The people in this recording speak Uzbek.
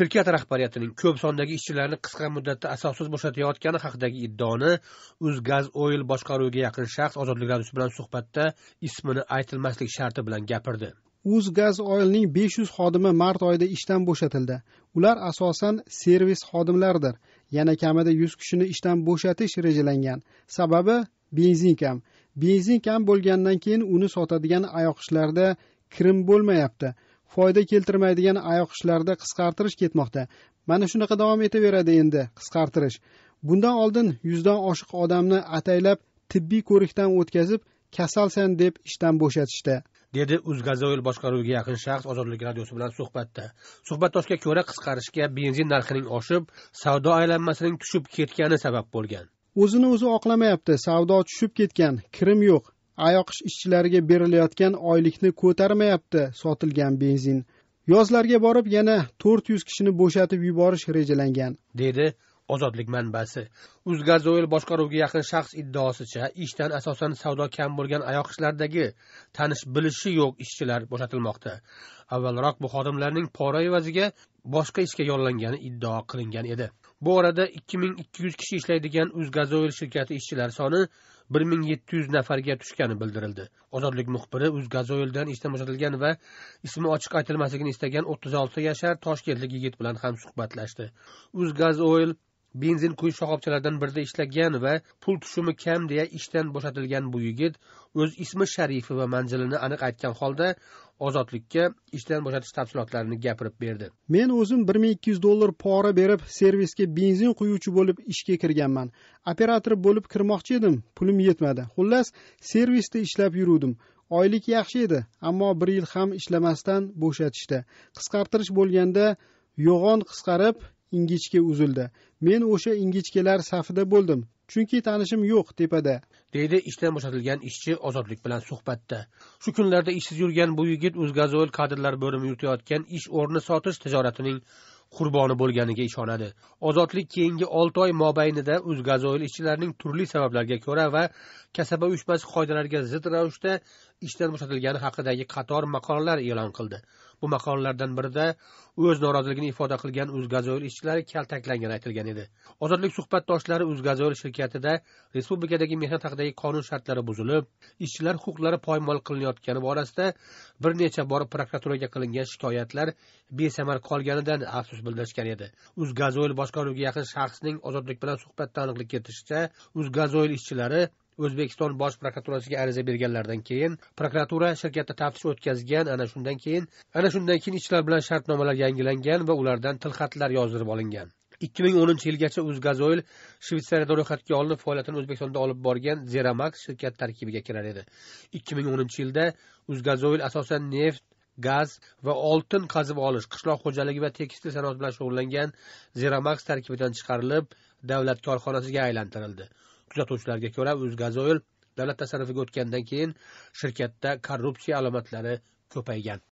shirkat rahbariyatining ko'p sondagi ishchilarni qisqa muddatda asossiz bo'shatayotgani haqidagi iddaoni uzgaz oil boshqaruviga yaqin shaxs ozodlik radiosi bilan suhbatda ismini aytilmaslik sharti bilan gapirdi uzgaz oilning besh yuz xodimi mart oyida ishdan bo'shatildi ular asosan servis xodimlaridir yana kamida yuz kishini ishdan bo'shatish rejalangan sababi benzin kam benzin kam bo'lgandan keyin uni sotadigan ayoqishlarda kirim bo'lmayapti foyda keltirmaydigan oyoq qisqartirish ketmoqda mana shunaqa davom etaveradi endi qisqartirish bundan oldin yuzdan oshiq odamni ataylab tibbiy ko'rikdan o'tkazib kasalsan deb ishdan bo'shatishdi dedi uzgazoil boshqaruviga yaqin shaxs ozodlik radiosi bilan suhbatda suhbatdoshga ko'ra qisqarishga benzin narxining oshib savdo aylanmasining tushib ketgani sabab bo'lgan o'zini o'zi oqlamayapti savdo tushib ketgan kirim yo'q ayoqish ishchilariga berilayotgan oylikni ko'tarmayapti sotilgan benzin yozlarga borib yana to'rt yuz kishini bo'shatib yuborish rejalangan dedi ozodlik manbasi uzgazoil boshqaruviga yaqin shaxs iddaosicha ishdan asosan savdo kam bo'lgan oyoq ishlardagi tanish bilishi yo'q ishchilar bo'shatilmoqda avvalroq bu xodimlarning pora evaziga boshqa ishga yollangani iddao qilingan edi bu orada ikki ming ikki yuz kishi ishlaydigan uzgazoil shirkati ishchilari soni bir ming yetti yuz nafarga tushgani bildirildi ozodlik muxbiri uzgazoildan ishdan bo'shatilgan va ismi ochiq aytilmasligini istagan o'ttiz olti yashar toshkentlik yigit bilan ham suhbatlashdi uzgazoil benzin quyish shoxobchalaridan birida ishlagan va pul tushumi kam deya ishdan bo'shatilgan bu yigit o'z ismi sharifi va manzilini aniq aytgan holda ozodlikka ishdan bo'shatish tafsilotlarini gapirib berdi men o'zim bir ming ikki yuz dollar pora berib servisga benzin quyuvchi bo'lib ishga kirganman operator bo'lib kirmoqchi edim pulim yetmadi xullas servisda ishlab yuruvdim oylik yaxshi edi ammo bir yil ham ishlamasdan bo'shatishdi qisqartirish bo'lganda yo'g'on qisqarib ingichka uzildi men o'sha ingichkalar safida bo'ldim chunki tanishim yo'q tepada deydi ishdan bo'shatilgan ishchi ozodlik bilan suhbatda shu kunlarda ishsiz yurgan bu yigit o'zgazol kadrlar bo'limi yuritayotgan ish o'rni sotish tijoratining qurboni bo'lganiga ishonadi ozodlik keyingi olti oy mobaynida o'zgazoil ishchilarning turli sabablarga ko'ra va kasaba uyushmasi qoidalariga zid ravishda ishdan bo'shatilgani haqidagi qator maqolalar e'lon qildi bu maqolalardan birida o'z noroziligini ifoda qilgan o'zgazoil ishchilari kaltaklangani aytilgan edi ozodlik suhbatdoshlari o'zgazoil shirkatida respublikadagi mehnat haqidagi qonun shartlari buzilib ishchilar huquqlari poymol qilinayotgani borasida bir necha bor prokuraturaga qilingan shikoyatlar besamar qolganidan afsus bildirishgan edi o'zgazoil boshqaruviga yaqin shaxsning ozodlik bilan suhbatda aniqlik kiritishicha o'zgazoil ishchilari o'zbekiston bosh prokuraturasiga ariza berganlaridan keyin prokuratura shirkatda taftish o'tkazgan ana shundan keyin ana shundan keyin ishchilar bilan shartnomalar yangilangan va ulardan tilxatlar yozdirib olingan ikki ming o'ninchi yilgacha uzgazoil shvetsariyada ro'yxatga olinib faoliyatini o'zbekistonda olib borgan zeramax shirkat tarkibiga kirar edi ikki ming o'ninchi yilda uzgazoil asosan neft gaz va oltin qazib olish qishloq xo'jaligi va tekstil sanoati bilan shug'ullangan zeramax tarkibidan chiqarilib davlat korxonasiga aylantirildi kuzatuvchilarga ko'ra o'zgazoil davlat tasarrufiga o'tgandan keyin shirkatda korrupsiya alomatlari ko'paygan